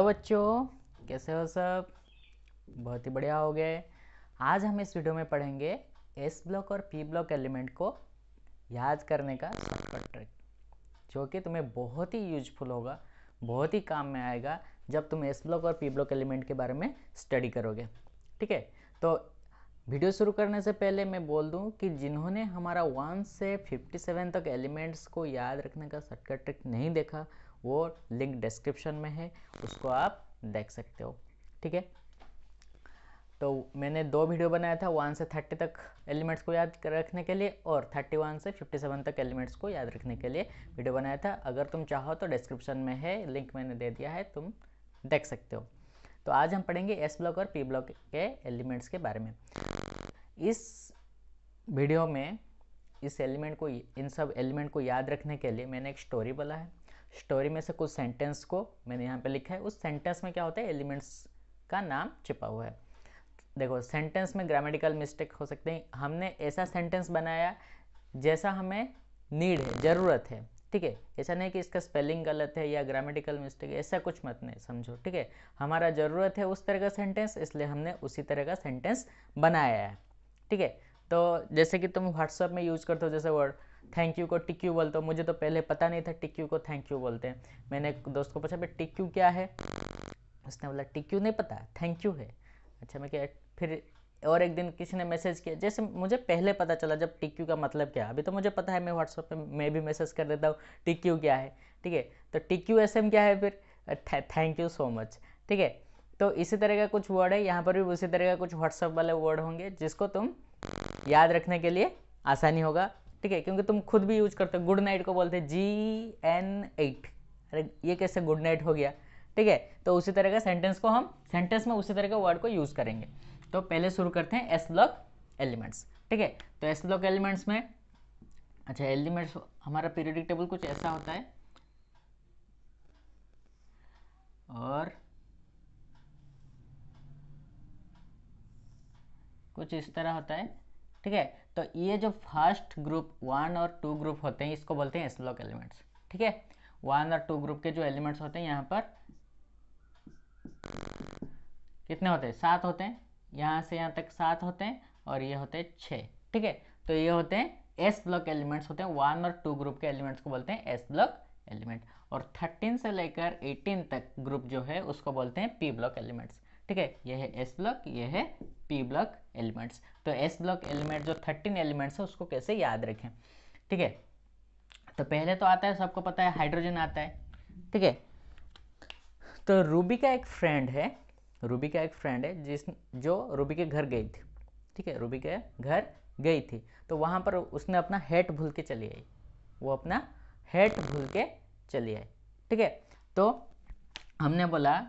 Hello बच्चों कैसे हो सब बहुत ही बढ़िया हो गए आज हम इस वीडियो में पढ़ेंगे एस ब्लॉक और पी ब्लॉक एलिमेंट को याद करने का शॉर्टकट ट्रिक जो कि तुम्हें बहुत ही यूजफुल होगा बहुत ही काम में आएगा जब तुम एस ब्लॉक और पी ब्लॉक एलिमेंट के बारे में स्टडी करोगे ठीक है तो वीडियो शुरू करने से पहले मैं बोल दूँ कि जिन्होंने हमारा वन से फिफ्टी तक एलिमेंट्स को याद रखने का शॉर्टकट ट्रिक नहीं देखा वो लिंक डिस्क्रिप्शन में है उसको आप देख सकते हो ठीक है तो मैंने दो वीडियो बनाया था वन से थर्टी तक एलिमेंट्स को याद रखने के लिए और थर्टी वन से फिफ्टी सेवन तक एलिमेंट्स को याद रखने के लिए वीडियो बनाया था अगर तुम चाहो तो डिस्क्रिप्शन में है लिंक मैंने दे दिया है तुम देख सकते हो तो आज हम पढ़ेंगे एस ब्लॉक और पी ब्लॉक के एलिमेंट्स के बारे में इस वीडियो में इस एलिमेंट को इन सब एलिमेंट को याद रखने के लिए मैंने एक स्टोरी बोला है स्टोरी में से कुछ सेंटेंस को मैंने यहाँ पे लिखा है उस सेंटेंस में क्या होता है एलिमेंट्स का नाम छिपा हुआ है देखो सेंटेंस में ग्रामेटिकल मिस्टेक हो सकते हैं हमने ऐसा सेंटेंस बनाया जैसा हमें नीड है ज़रूरत है ठीक है ऐसा नहीं कि इसका स्पेलिंग गलत है या ग्रामेटिकल मिस्टेक ऐसा कुछ मत नहीं समझो ठीक है हमारा ज़रूरत है उस तरह का सेंटेंस इसलिए हमने उसी तरह का सेंटेंस बनाया है ठीक है तो जैसे कि तुम व्हाट्सअप में यूज करते हो जैसे वर्ड थैंक यू को टिक्यू बोलते हो मुझे तो पहले पता नहीं था टिक्यू को थैंक यू बोलते हैं मैंने दोस्त को पूछा भाई टिक्यू क्या है उसने बोला टिक्यू नहीं पता थैंक यू है अच्छा मैं क्या फिर और एक दिन किसी ने मैसेज किया जैसे मुझे पहले पता चला जब टिक्यू का मतलब क्या अभी तो मुझे पता है मैं व्हाट्सअप पे मैं भी मैसेज कर देता हूँ टिक्यू क्या है ठीक है तो टिक्यू एस एम क्या है फिर थैंक यू सो मच ठीक है तो इसी तरह का कुछ वर्ड है यहाँ पर भी उसी तरह का कुछ व्हाट्सअप वाले वर्ड होंगे जिसको तुम याद रखने के लिए आसानी होगा ठीक है क्योंकि तुम खुद भी यूज करते हो गुड नाइट को बोलते हैं जी एन एट अरे ये कैसे गुड नाइट हो गया ठीक है तो उसी तरह का सेंटेंस को हम सेंटेंस में उसी तरह के वर्ड को यूज़ करेंगे तो पहले शुरू करते हैं एस लॉक एलिमेंट्स ठीक है तो एस लॉक एलिमेंट्स में अच्छा एलिमेंट्स हमारा पीरियडिक टेबल कुछ ऐसा होता है और कुछ इस तरह होता है ठीक है तो ये जो फर्स्ट ग्रुप वन और टू ग्रुप होते हैं इसको बोलते हैं एस ब्लॉक एलिमेंट्स ठीक है वन और टू ग्रुप के जो एलिमेंट्स होते हैं यहाँ पर कितने होते हैं सात होते हैं यहाँ से यहाँ तक सात होते हैं और ये होते हैं छः ठीक है तो ये होते हैं एस ब्लॉक एलिमेंट्स होते हैं वन और टू ग्रुप के एलिमेंट्स को बोलते हैं एस ब्लॉक एलिमेंट और थर्टीन से लेकर एटीन तक ग्रुप जो है उसको बोलते हैं पी ब्लॉक एलिमेंट्स ठीक है ये है एस ब्लॉक ये है पी ब्लॉक एलिमेंट्स तो एस ब्लॉक एलिमेंट जो थर्टीन एलिमेंट्स है उसको कैसे याद रखें ठीक है तो पहले तो आता है सबको पता है हाइड्रोजन आता है ठीक है तो रूबी का एक फ्रेंड है रूबी का एक फ्रेंड है जिस जो रूबी के घर गई थी ठीक है रूबी के घर गई थी तो वहाँ पर उसने अपना हेट भूल के चली आई वो अपना हेट भूल के चली आई ठीक है तो हमने बोला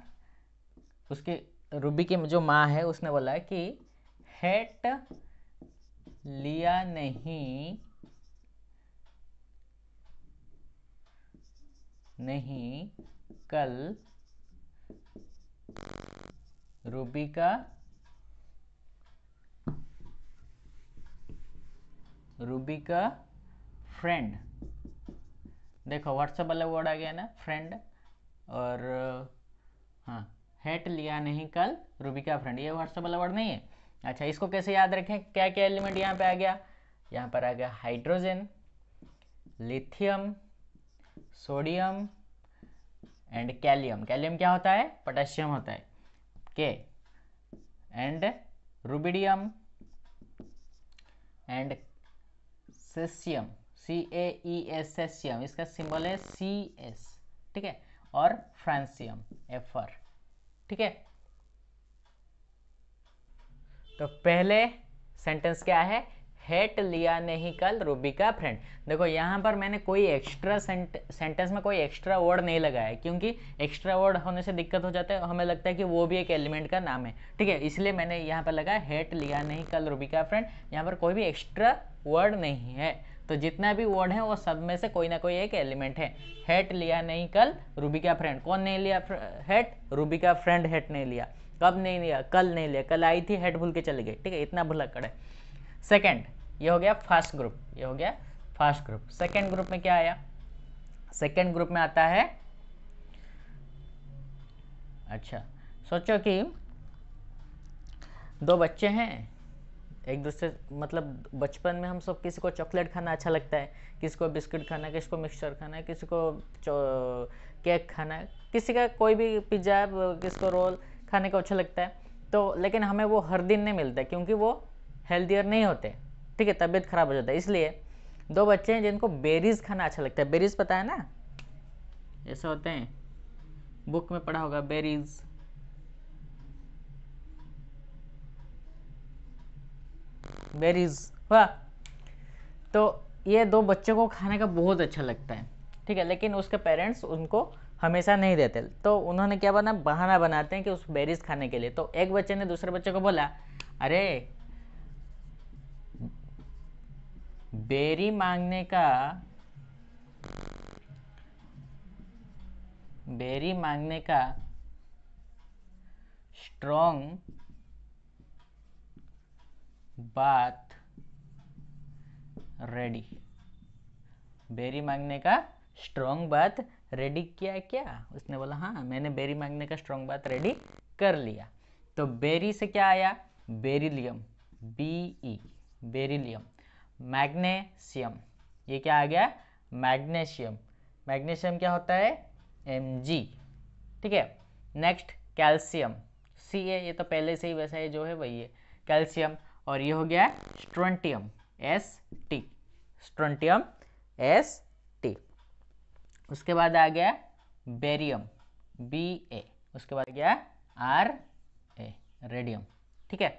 उसके रूबी की जो माँ है उसने बोला कि हेट लिया नहीं नहीं कल रूबी का रूबी का फ्रेंड देखो व्हाट्सएप वाला वर्ड आ गया ना फ्रेंड और हाँ हेट लिया नहीं कल रूबिका फ्रेंड ये वाला वर्ड नहीं है अच्छा इसको कैसे याद रखें क्या क्या एलिमेंट यहाँ पे आ गया यहाँ पर आ गया hydrogen lithium sodium and kalium kalium क्या होता है पोटेशियम होता है K and rubidium and caesium C A E S caesium इसका सिंबल है सी एस ठीक है और फ्रांसियम एफर ठीक है तो पहले सेंटेंस क्या है हेट लिया नहीं कल रूबी का फ्रेंड देखो यहां पर मैंने कोई एक्स्ट्रा सेंटेंस में कोई एक्स्ट्रा वर्ड नहीं लगाया क्योंकि एक्स्ट्रा वर्ड होने से दिक्कत हो जाता है हमें लगता है कि वो भी एक एलिमेंट का नाम है ठीक है इसलिए मैंने यहां पर लगाया हेट लिया नहीं कल रूबी का फ्रेंड यहाँ पर कोई भी एक्स्ट्रा वर्ड नहीं है तो जितना भी वर्ड है वो सब में से कोई ना कोई एक एलिमेंट है हेट लिया नहीं कल रूबी का फ्रेंड कौन नहीं लिया हेट रूबी का फ्रेंड हेट नहीं लिया कब नहीं लिया कल नहीं लिया कल आई थी हेट भूल के चले गए ठीक है इतना भूला कड़े सेकेंड ये हो गया फर्स्ट ग्रुप ये हो गया फर्स्ट ग्रुप सेकेंड ग्रुप में क्या आया सेकेंड ग्रुप में आता है अच्छा सोचो कि दो बच्चे हैं एक दूसरे मतलब बचपन में हम सब किसी को चॉकलेट खाना अच्छा लगता है किसी को बिस्किट खाना है किसी को मिक्सचर खाना है किसी को केक खाना है किसी का कोई भी पिज्ज़ा किसी को रोल खाने को अच्छा लगता है तो लेकिन हमें वो हर दिन नहीं मिलता क्योंकि वो हेल्दियर नहीं होते ठीक है तबीयत ख़राब हो जाता है इसलिए दो बच्चे हैं जिनको बेरीज़ खाना अच्छा लगता है बेरीज़ पता है ना ऐसे होते हैं बुक में पढ़ा होगा बेरीज़ वेर इज़ वाह तो ये दो बच्चों को खाने का बहुत अच्छा लगता है ठीक है लेकिन उसके पेरेंट्स उनको हमेशा नहीं देते तो उन्होंने क्या बना बहाना बनाते हैं कि उस बेरीज खाने के लिए तो एक बच्चे ने दूसरे बच्चे को बोला अरे बेरी मांगने का बेरी मांगने का स्ट्रॉन्ग बात रेडी बेरी मांगने का स्ट्रॉन्ग बात रेडी किया क्या उसने बोला हाँ मैंने बेरी मांगने का स्ट्रॉन्ग बात रेडी कर लिया तो बेरी से क्या आया बेरिलियम बीई बेरिलियम मैग्नेशियम ये क्या आ गया मैग्नेशियम मैग्नेशियम क्या होता है एम जी ठीक है नेक्स्ट कैल्शियम सी ए ये तो पहले से ही वैसा है जो है वही है कैल्शियम और ये हो गया strontium S T strontium S T उसके बाद आ गया बेरियम बी ए उसके बाद आ गया आर ए रेडियम ठीक है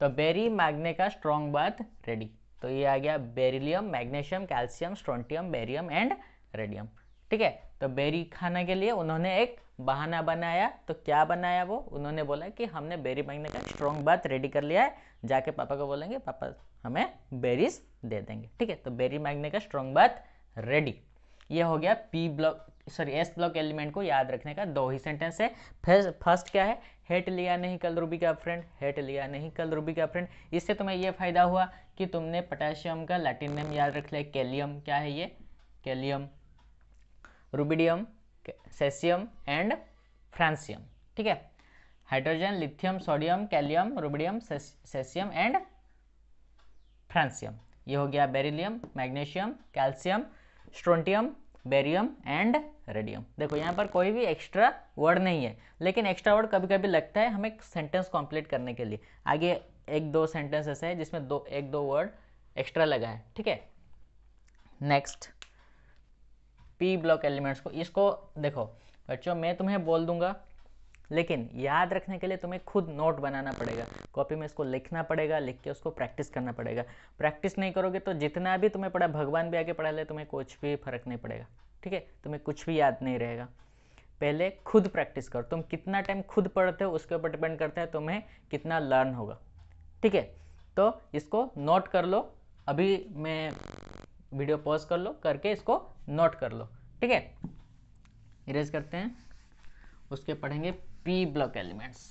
तो बेरी मैग्ने का स्ट्रॉन्ग बात रेडी तो ये आ गया beryllium magnesium calcium strontium barium and radium ठीक है तो बेरी खाने के लिए उन्होंने एक बहाना बनाया तो क्या बनाया वो उन्होंने बोला कि हमने बेरी मांगने का स्ट्रॉन्ग बात रेडी कर लिया है जाके पापा को बोलेंगे पापा हमें बेरीज दे देंगे ठीक है तो बेरी मांगने का स्ट्रॉन्ग बात रेडी ये हो गया P block sorry S block element को याद रखने का दो ही सेंटेंस है फर्स्ट क्या है हेट लिया नहीं कल रूबी का फ्रेंड हेट लिया नहीं कल रूबी का फ्रेंड इससे तुम्हें यह फायदा हुआ कि तुमने पोटेशियम का लैटिन नेम याद रख लिया कैलियम क्या है ये kalium rubidium caesium and francium ठीक है hydrogen lithium sodium kalium rubidium caesium and francium ये हो गया beryllium magnesium calcium strontium barium and radium देखो यहाँ पर कोई भी एक्स्ट्रा वर्ड नहीं है लेकिन एक्स्ट्रा वर्ड कभी कभी लगता है हमें सेंटेंस कॉम्प्लीट करने के लिए आगे एक दो सेंटेंस ऐसे हैं जिसमें दो एक दो वर्ड एक्स्ट्रा लगा है ठीक है नेक्स्ट पी ब्लॉक एलिमेंट्स को इसको देखो बच्चों मैं तुम्हें बोल दूंगा लेकिन याद रखने के लिए तुम्हें खुद नोट बनाना पड़ेगा कॉपी में इसको लिखना पड़ेगा लिख के उसको प्रैक्टिस करना पड़ेगा प्रैक्टिस नहीं करोगे तो जितना भी तुम्हें पढ़ा भगवान भी आगे पढ़ा ले तुम्हें कुछ भी फर्क नहीं पड़ेगा ठीक है तुम्हें कुछ भी याद नहीं रहेगा पहले खुद प्रैक्टिस करो तुम कितना टाइम खुद पढ़ते हो उसके ऊपर डिपेंड करता है तुम्हें कितना लर्न होगा ठीक है तो इसको नोट कर लो अभी मैं वीडियो पॉज कर लो करके इसको नोट कर लो ठीक है इरेज करते हैं उसके पढ़ेंगे P block elements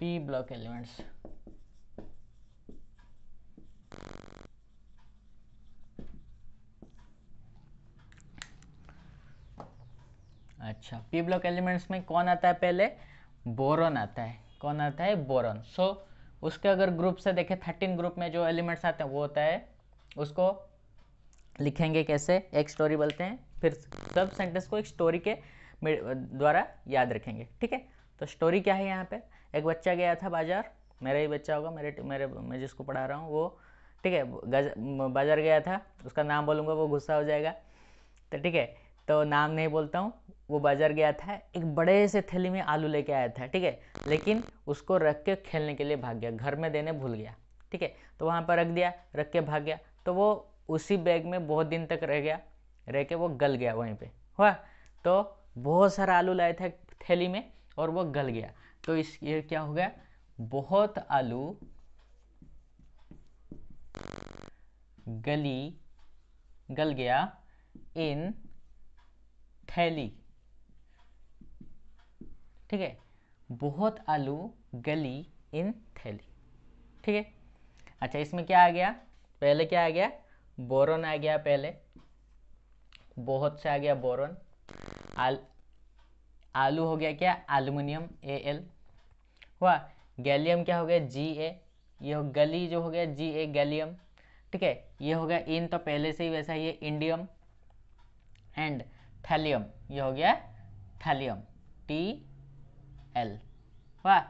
P block elements अच्छा पी ब्लॉक एलिमेंट्स में कौन आता है पहले बोरन आता है कौन आता है बोरन सो so, उसके अगर ग्रुप से देखें थर्टीन ग्रुप में जो एलिमेंट्स आते हैं वो होता है उसको लिखेंगे कैसे एक स्टोरी बोलते हैं फिर सब सेंटेंस को एक स्टोरी के द्वारा याद रखेंगे ठीक है तो स्टोरी क्या है यहाँ पे एक बच्चा गया था बाजार मेरा ही बच्चा होगा मेरे मेरे मैं जिसको पढ़ा रहा हूँ वो ठीक है बाजार गया था उसका नाम बोलूँगा वो गुस्सा हो जाएगा तो ठीक है तो नाम नहीं बोलता हूँ वो बाज़ार गया था एक बड़े से थैली में आलू लेके आया था ठीक है लेकिन उसको रख के खेलने के लिए भाग गया घर में देने भूल गया ठीक है तो वहाँ पर रख दिया रख के भाग गया तो वो उसी बैग में बहुत दिन तक रह गया रह के वो गल गया वहीं पे हुआ तो बहुत सारा आलू लाए थे थैली में और वो गल गया तो इस ये क्या हो गया बहुत आलू गली गल गया इन थैली ठीक है बहुत आलू गली इन थैली ठीक है अच्छा इसमें क्या आ गया पहले क्या आ गया बोरन आ गया पहले बहुत से आ गया बोरन आल आलू हो गया क्या एल्यूमिनियम ए एल हुआ गैलियम क्या हो गया जी ए ये हो गली जो हो गया जी ए गैलियम ठीक है ये हो गया इन तो पहले से ही वैसा ही है इंडियम एंड थैलियम ये हो गया थैलियम टी एल वाह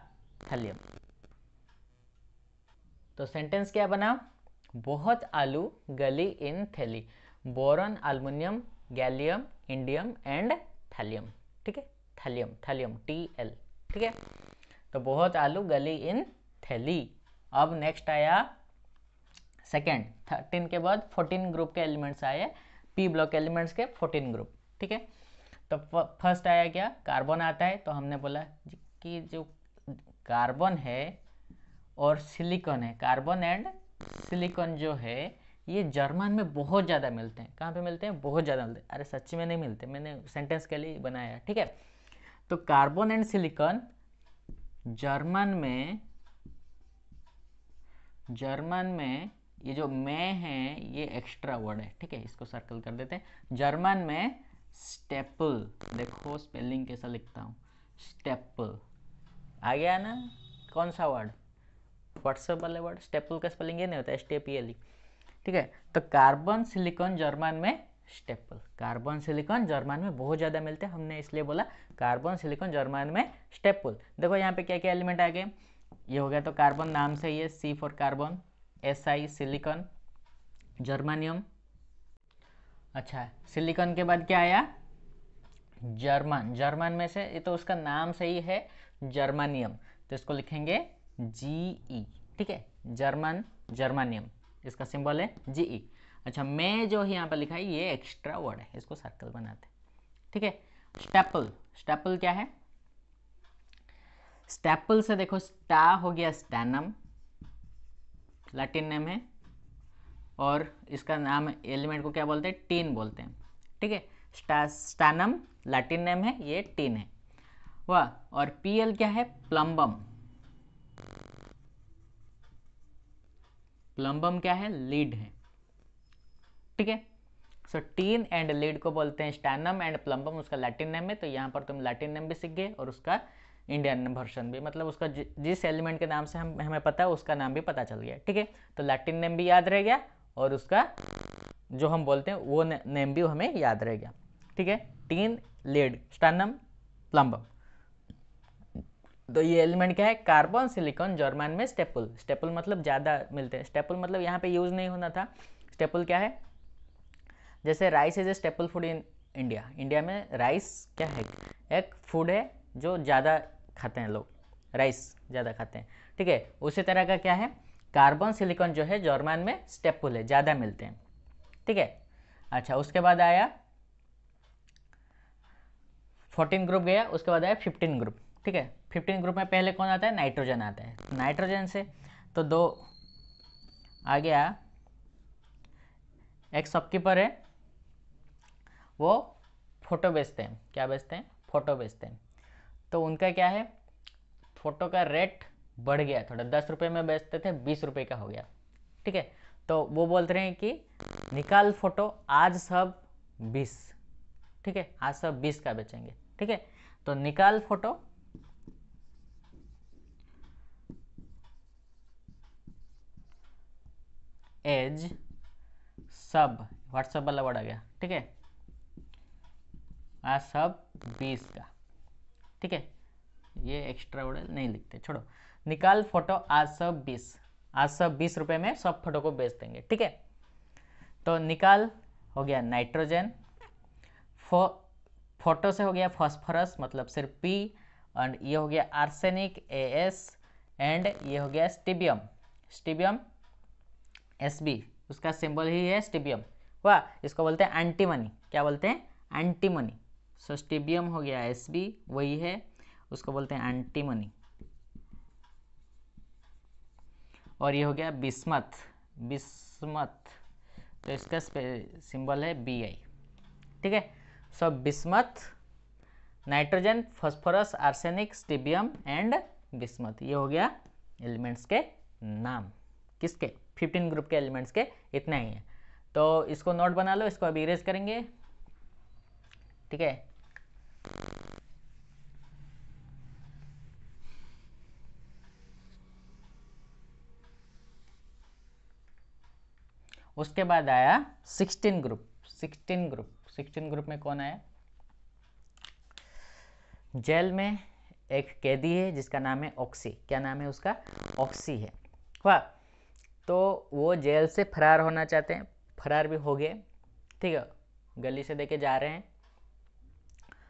थलियम तो सेंटेंस क्या बना बहुत आलू गली इन थैली boron aluminium gallium indium and thallium ठीक है थैलियम थैलियम टी एल ठीक है तो बहुत आलू गली इन थैली अब नेक्स्ट आया सेकेंड थर्टीन के बाद फोर्टीन ग्रुप के एलिमेंट्स आए पी ब्लॉक एलिमेंट्स के फोर्टीन ग्रुप ठीक है तो फर्स्ट आया क्या कार्बन आता है तो हमने बोला कि जो कार्बन है और सिलिकॉन है कार्बन एंड सिलिकॉन जो है ये जर्मन में बहुत ज़्यादा मिलते हैं कहाँ पे मिलते हैं बहुत ज़्यादा मिलते हैं अरे सच्ची में नहीं मिलते मैंने सेंटेंस के लिए बनाया ठीक है तो कार्बन एंड सिलिकॉन जर्मन में जर्मन में ये जो मैं है ये एक्स्ट्रा वर्ड है ठीक है इसको सर्कल कर देते हैं जर्मन में स्टेपल देखो स्पेलिंग कैसा लिखता हूँ स्टेपल आ गया ना कौन सा वर्ड व्हाट्सएप वाले वर्ड स्टेपल का स्पेलिंग ये नहीं होता एस टी पी एल ठीक है तो कार्बन सिलिकॉन जर्मन में स्टेपल कार्बन सिलिकॉन जर्मन में बहुत ज़्यादा मिलते हैं हमने इसलिए बोला कार्बन सिलिकॉन जर्मन में स्टेपल देखो यहाँ पे क्या क्या एलिमेंट आ गए ये हो गया तो कार्बन नाम से ही है C for carbon S I silicon germanium अच्छा सिलिकॉन के बाद क्या आया जर्मन जर्मन में से ये तो उसका नाम सही है जर्मानियम तो इसको लिखेंगे जीई e, ठीक है जर्मन जर्मानियम इसका सिंबल है जीई e। अच्छा मैं जो यहाँ पर लिखा है ये एक्स्ट्रा वर्ड है इसको सर्कल बनाते ठीक है स्टेपल स्टेपल क्या है स्टेपल से देखो स्टा हो गया स्टैनम लैटिन नेम है और इसका नाम एलिमेंट को क्या बोलते हैं टीन बोलते हैं ठीक है स्टानम लैटिन नेम है ये टीन है वह और पीएल क्या है प्लम्बम प्लम्बम क्या है लीड है ठीक है सो टीन एंड लीड को बोलते हैं स्टैनम एंड प्लम्बम उसका लैटिन नेम है तो यहाँ पर तुम लैटिन नेम भी सीख गए और उसका इंडियन वर्षन भी मतलब उसका जिस एलिमेंट के नाम से हम हमें पता है उसका नाम भी पता चल गया ठीक है तो लैटिन नेम भी याद रह गया और उसका जो हम बोलते हैं वो ने, नेम भी हमें याद रहेगा ठीक है टीन लेड स्टानम प्लम्बम तो ये एलिमेंट क्या है कार्बन सिलिकॉन जर्मन में स्टेपल स्टेपल मतलब ज़्यादा मिलते हैं स्टेपल मतलब यहाँ पे यूज़ नहीं होना था स्टेपल क्या है जैसे rice is a staple food in India India में राइस क्या है एक फूड है जो ज़्यादा खाते हैं लोग राइस ज़्यादा खाते हैं ठीक है उसी तरह का क्या है कार्बन सिलिकॉन जो है जर्मन में स्टेपुल है ज़्यादा मिलते हैं ठीक है अच्छा उसके बाद आया फोर्टीन ग्रुप गया उसके बाद आया फिफ्टीन ग्रुप ठीक है फिफ्टीन ग्रुप में पहले कौन आता है नाइट्रोजन आता है नाइट्रोजन से तो दो आ गया एक शॉपकीपर है वो फोटो बेचते हैं क्या बेचते हैं फोटो बेचते हैं तो उनका क्या है फोटो का रेट बढ़ गया थोड़ा दस रुपये में बेचते थे बीस रुपये का हो गया ठीक है तो वो बोलते रहे कि निकाल फोटो आज सब बीस ठीक है आज सब बीस का बेचेंगे ठीक है तो निकाल फोटो एज सब व्हाट्सएप वाला वर्ड गया ठीक है आज सब बीस का ठीक है ये एक्स्ट्रा वर्ड नहीं लिखते छोड़ो निकाल फोटो आज सब बीस आज सब बीस रुपये में सब फोटो को बेच देंगे ठीक है तो निकाल हो गया नाइट्रोजन फो फोटो से हो गया फॉस्फोरस मतलब सिर्फ पी एंड ये हो गया आर्सेनिक ए एस एंड ये हो गया स्टीबियम स्टीबियम एस बी उसका सिंबल ही है स्टीबियम वाह इसको बोलते हैं एंटीमनी क्या बोलते हैं एंटीमनी सो स्टिबियम हो गया एस बी वही है उसको बोलते हैं एंटीमनी और ये हो गया बिस्मत बिस्मत तो इसका सिंबल है बी आई ठीक है so bismuth nitrogen phosphorus arsenic stibium and bismuth ये हो गया एलिमेंट्स के नाम किसके 15 ग्रुप के एलिमेंट्स के इतना ही है तो इसको नोट बना लो इसको अब इरेज करेंगे ठीक है उसके बाद आया sixteen group sixteen group sixteen group में कौन आया जेल में एक कैदी है जिसका नाम है ऑक्सी क्या नाम है उसका ऑक्सी है वाह तो वो जेल से फरार होना चाहते हैं फरार भी हो गए ठीक है गली से देके जा रहे हैं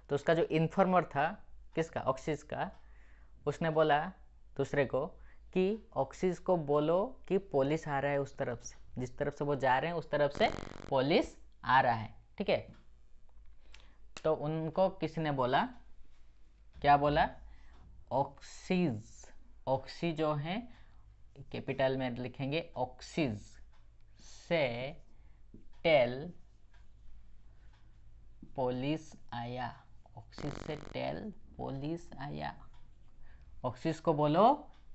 तो उसका जो इन्फॉर्मर था किसका ऑक्सीज का उसने बोला दूसरे को कि ऑक्सीज को बोलो कि पुलिस आ रहा है उस तरफ से जिस तरफ से वो जा रहे हैं उस तरफ से पुलिस आ रहा है ठीक है तो उनको किसी ने बोला क्या बोला ऑक्सीज ऑक्सी जो है कैपिटल में लिखेंगे ऑक्सीज से टेल पुलिस आया ऑक्सीज से टेल पुलिस आया ऑक्सीज को बोलो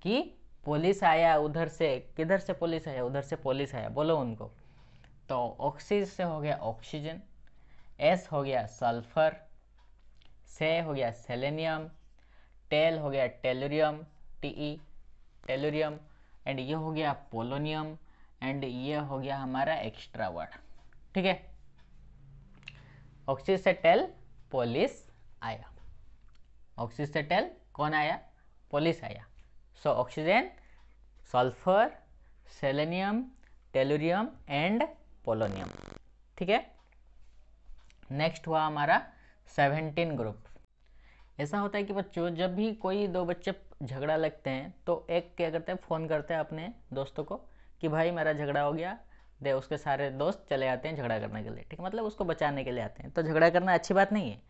कि पुलिस आया उधर से किधर से पुलिस आया उधर से पुलिस आया बोलो उनको तो ऑक्सीज से हो गया ऑक्सीजन एस हो गया सल्फर से हो गया सेलेनियम टेल हो गया टेलोरियम टीई टेलोरियम एंड ये हो गया पोलोनियम एंड ये हो गया हमारा एक्स्ट्रा वर्ड ठीक है ऑक्सीज से टेल पोलिस आया ऑक्सीज से टेल कौन आया पोलिस आया So, oxygen, sulfur, selenium, tellurium and polonium ठीक है नेक्स्ट हुआ हमारा सेवेंटीन ग्रुप ऐसा होता है कि बच्चों जब भी कोई दो बच्चे झगड़ा लगते हैं तो एक क्या करते हैं फ़ोन करते हैं अपने दोस्तों को कि भाई मेरा झगड़ा हो गया दे उसके सारे दोस्त चले आते हैं झगड़ा करने के लिए ठीक है मतलब उसको बचाने के लिए आते हैं तो झगड़ा करना अच्छी बात नहीं है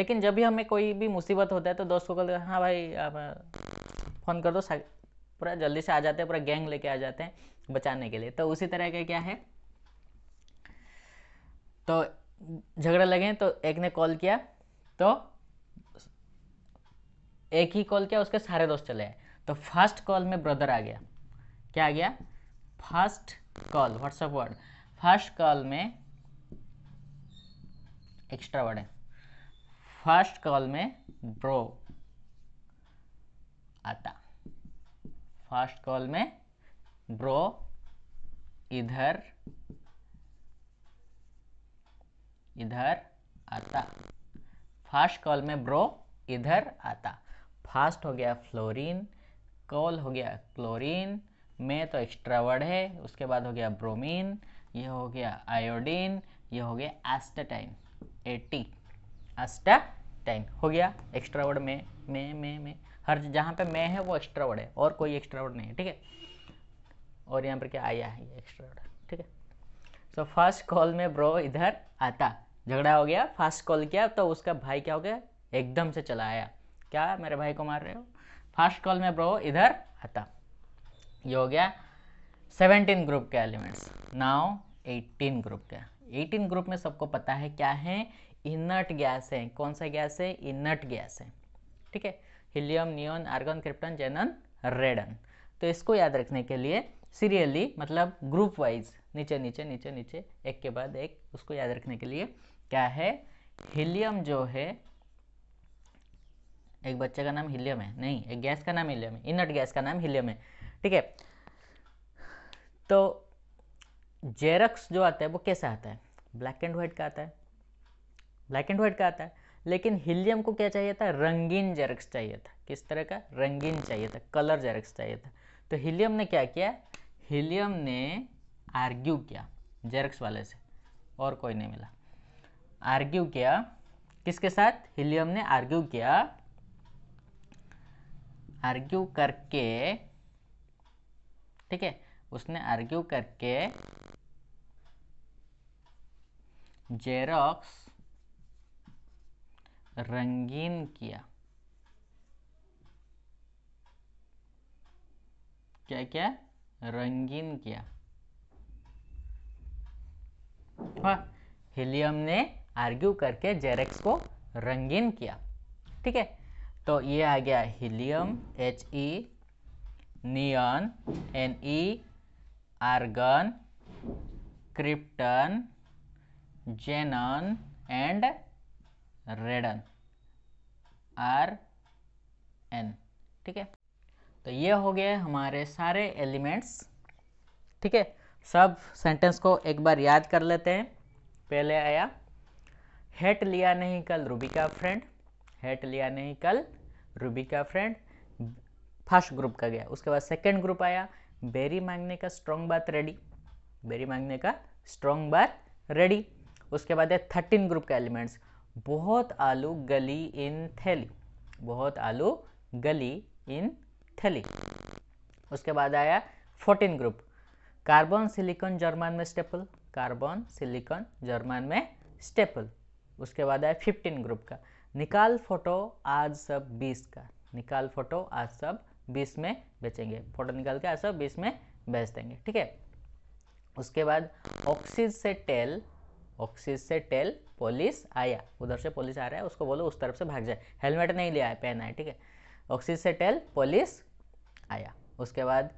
लेकिन जब भी हमें कोई भी मुसीबत होता है तो दोस्त को कहते हाँ भाई आप फ़ोन कर दो पूरा जल्दी से आ जाते हैं पूरा गैंग लेके आ जाते हैं बचाने के लिए तो उसी तरह का क्या है तो झगड़ा लगे तो एक ने कॉल किया तो एक ही कॉल किया उसके सारे दोस्त चले आए तो फर्स्ट कॉल में ब्रदर आ गया क्या आ गया first call WhatsApp word first call में एक्स्ट्रा वर्ड है फर्स्ट कॉल में ब्रो आता फर्स्ट कॉल में ड्रॉ इधर इधर आता फर्स्ट कॉल में ब्रो इधर आता फास्ट हो गया फ्लोरीन कॉल हो गया क्लोरीन में तो एक्स्ट्रा वर्ड है उसके बाद हो गया ब्रोमीन यह हो गया आयोडीन यह हो गया एस्टाटाइन एटी एस्टाटाइन हो गया एक्स्ट्रा वर्ड में में में में हर जहाँ पे मैं है वो एक्स्ट्रावर्ड है और कोई एक्स्ट्रावर्ड नहीं है ठीक है और यहाँ पर क्या आया है ये एक्स्ट्रावर्ड ठीक है सो फर्स्ट कॉल में ब्रो इधर आता झगड़ा हो गया फर्स्ट कॉल किया तो उसका भाई क्या हो गया एकदम से चला आया क्या मेरे भाई को मार रहे हो फर्स्ट कॉल में ब्रो इधर आता ये हो गया सेवनटीन ग्रुप के एलिमेंट्स नाउ एटीन ग्रुप के एटीन ग्रुप में सबको पता है क्या है इनर्ट गैस है कौन सा गैस है इनर्ट गैस है ठीक है helium neon argon krypton xenon radon तो इसको याद रखने के लिए सीरियली मतलब ग्रुप वाइज नीचे नीचे नीचे नीचे एक के बाद एक उसको याद रखने के लिए क्या है हीलियम जो है एक बच्चे का नाम हीलियम है नहीं एक गैस का नाम हीलियम है इनट गैस का नाम हीलियम है ठीक है तो जेरक्स जो आता है वो कैसा आता है ब्लैक एंड व्हाइट का आता है ब्लैक एंड व्हाइट का आता है लेकिन हीलियम को क्या चाहिए था रंगीन जेरक्स चाहिए था किस तरह का रंगीन चाहिए था कलर जेरक्स चाहिए था तो हीलियम ने क्या किया हीलियम ने आर्ग्यू किया जेरक्स वाले से और कोई नहीं मिला आर्ग्यू किया किसके साथ हीलियम ने आर्ग्यू किया आर्ग्यू करके ठीक है उसने आर्ग्यू करके जेरोक्स रंगीन किया क्या क्या रंगीन किया हीलियम ने आर्ग्यू करके जेरेक्स को रंगीन किया ठीक है तो ये आ गया helium H E e, neon N E e, argon krypton xenon and radon R N ठीक है तो ये हो गए हमारे सारे एलिमेंट्स ठीक है सब सेंटेंस को एक बार याद कर लेते हैं पहले आया हेट लिया नहीं कल रूबी का फ्रेंड हेट लिया नहीं कल रूबी का फ्रेंड फर्स्ट ग्रुप का गया उसके बाद सेकंड ग्रुप आया बेरी मांगने का स्ट्रॉन्ग बात रेडी बेरी मांगने का स्ट्रॉन्ग बात रेडी उसके बाद है थर्टीन ग्रुप का एलिमेंट्स बहुत आलू गली इन थैली बहुत आलू गली इन थैली उसके बाद आया fourteen group carbon silicon German में स्टेपल कार्बन सिलिकॉन जर्मन में स्टेपल उसके बाद आया फिफ्टीन ग्रुप का निकाल फोटो आज सब बीस का निकाल फोटो आज सब बीस में बेचेंगे फोटो निकाल के आज सब बीस में बेच देंगे ठीक है उसके बाद ऑक्सीज से टेल ऑक्सीज से टेल पुलिस आया उधर से पुलिस आ रहा है उसको बोलो उस तरफ से भाग जाए हेलमेट नहीं लिया है पहना है ठीक है ऑक्सीज से टेल पुलिस आया उसके बाद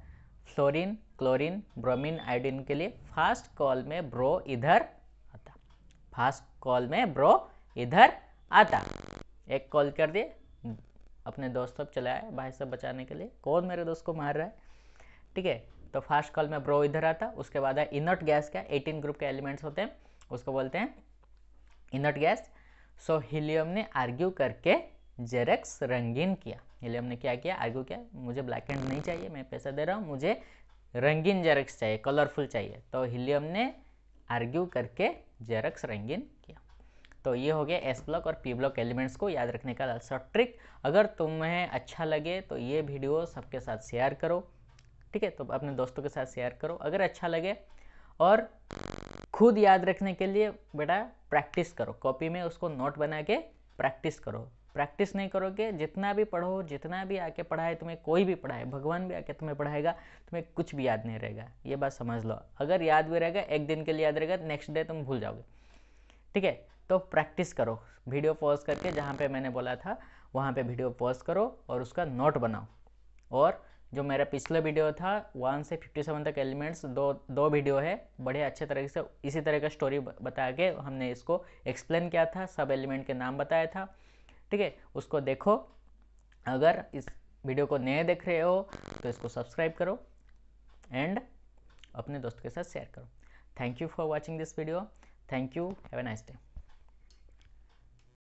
फ्लोरिन क्लोरिन ब्रोमिन आयोडीन के लिए फास्ट कॉल में ब्रो इधर आता फास्ट कॉल में ब्रो इधर आता एक कॉल कर दिए अपने दोस्त को आए भाई सब बचाने के लिए कौन मेरे दोस्त को मार रहा है ठीक है तो फास्ट कॉल में ब्रो इधर आता उसके बाद है इनर्ट गैस का 18 ग्रुप के एलिमेंट्स होते हैं उसको बोलते हैं इनर्ट गैस सो हीलियम ने आर्ग्यू करके जेरेक्स रंगीन किया हीलियम ने क्या किया आर्ग्यू किया मुझे ब्लैक एंड नहीं चाहिए मैं पैसा दे रहा हूँ मुझे रंगीन जेरेक्स चाहिए कलरफुल चाहिए तो हीलियम ने आर्ग्यू करके जेरेक्स रंगीन किया तो ये हो गया एस ब्लॉक और पी ब्लॉक एलिमेंट्स को याद रखने का लास्ट ट्रिक अगर तुम्हें अच्छा लगे तो ये वीडियो सबके साथ शेयर करो ठीक है तो अपने दोस्तों के साथ शेयर करो अगर अच्छा लगे और खुद याद रखने के लिए बेटा प्रैक्टिस करो कॉपी में उसको नोट बना के प्रैक्टिस करो प्रैक्टिस नहीं करोगे जितना भी पढ़ो जितना भी आके पढ़ाए तुम्हें कोई भी पढ़ाए भगवान भी आके तुम्हें पढ़ाएगा तुम्हें कुछ भी याद नहीं रहेगा ये बात समझ लो अगर याद भी रहेगा एक दिन के लिए याद रहेगा नेक्स्ट डे तुम भूल जाओगे ठीक है तो प्रैक्टिस करो वीडियो पॉज करके जहाँ पे मैंने बोला था वहाँ पे वीडियो पॉज करो और उसका नोट बनाओ और जो मेरा पिछला वीडियो था वन से फिफ्टी सेवन तक एलिमेंट्स दो दो वीडियो है बड़े अच्छे तरीके से इसी तरह का स्टोरी बता के हमने इसको एक्सप्लेन किया था सब एलिमेंट के नाम बताया था ठीक है उसको देखो अगर इस वीडियो को नए देख रहे हो तो इसको सब्सक्राइब करो एंड अपने दोस्त के साथ शेयर करो thank you for watching this video thank you have a nice day